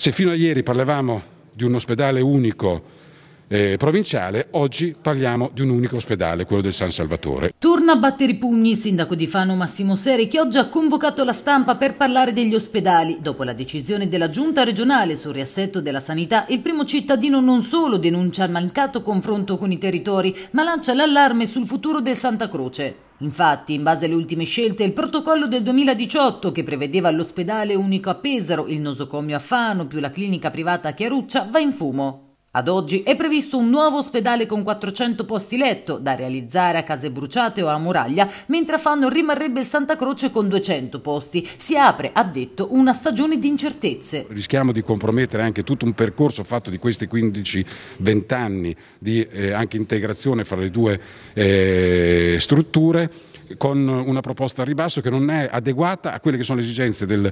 Se fino a ieri parlavamo di un ospedale unico eh, provinciale, oggi parliamo di un unico ospedale, quello del San Salvatore. Torna a battere i pugni, il sindaco di Fano Massimo Seri, che oggi ha convocato la stampa per parlare degli ospedali. Dopo la decisione della giunta regionale sul riassetto della sanità, il primo cittadino non solo denuncia il mancato confronto con i territori, ma lancia l'allarme sul futuro del Santa Croce. Infatti, in base alle ultime scelte, il protocollo del 2018 che prevedeva l'ospedale unico a Pesaro, il nosocomio a Fano più la clinica privata a Chiaruccia va in fumo. Ad oggi è previsto un nuovo ospedale con 400 posti letto da realizzare a Case Bruciate o a Muraglia, mentre a Fanno rimarrebbe il Santa Croce con 200 posti. Si apre, ha detto, una stagione di incertezze. Rischiamo di compromettere anche tutto un percorso fatto di questi 15-20 anni di eh, anche integrazione fra le due eh, strutture con una proposta al ribasso che non è adeguata a quelle che sono le esigenze del,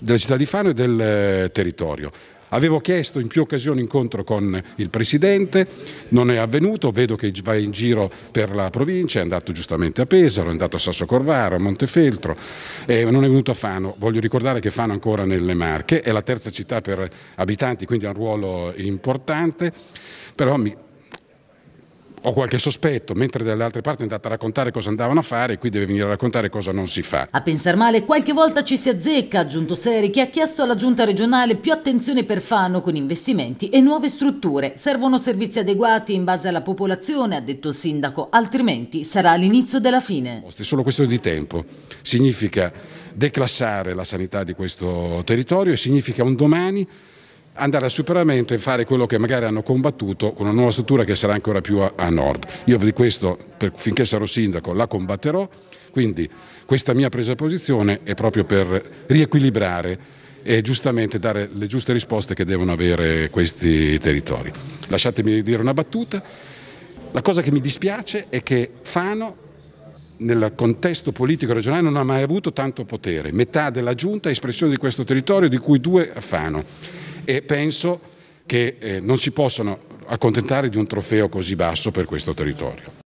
della città di Fano e del eh, territorio. Avevo chiesto in più occasioni incontro con il Presidente, non è avvenuto, vedo che va in giro per la provincia, è andato giustamente a Pesaro, è andato a Sasso Corvaro, a Montefeltro, eh, non è venuto a Fano. Voglio ricordare che Fano è ancora nelle Marche, è la terza città per abitanti, quindi ha un ruolo importante, però mi ho qualche sospetto, mentre dalle altre parti è andata a raccontare cosa andavano a fare e qui deve venire a raccontare cosa non si fa. A pensar male qualche volta ci si azzecca, ha aggiunto Seri, che ha chiesto alla giunta regionale più attenzione per Fano con investimenti e nuove strutture. Servono servizi adeguati in base alla popolazione, ha detto il sindaco, altrimenti sarà l'inizio della fine. È solo questione di tempo, significa declassare la sanità di questo territorio e significa un domani andare al superamento e fare quello che magari hanno combattuto con una nuova struttura che sarà ancora più a, a nord. Io di questo, per, finché sarò sindaco, la combatterò, quindi questa mia presa posizione è proprio per riequilibrare e giustamente dare le giuste risposte che devono avere questi territori. Lasciatemi dire una battuta, la cosa che mi dispiace è che Fano nel contesto politico regionale non ha mai avuto tanto potere, metà della giunta è espressione di questo territorio di cui due a Fano e penso che eh, non si possano accontentare di un trofeo così basso per questo territorio.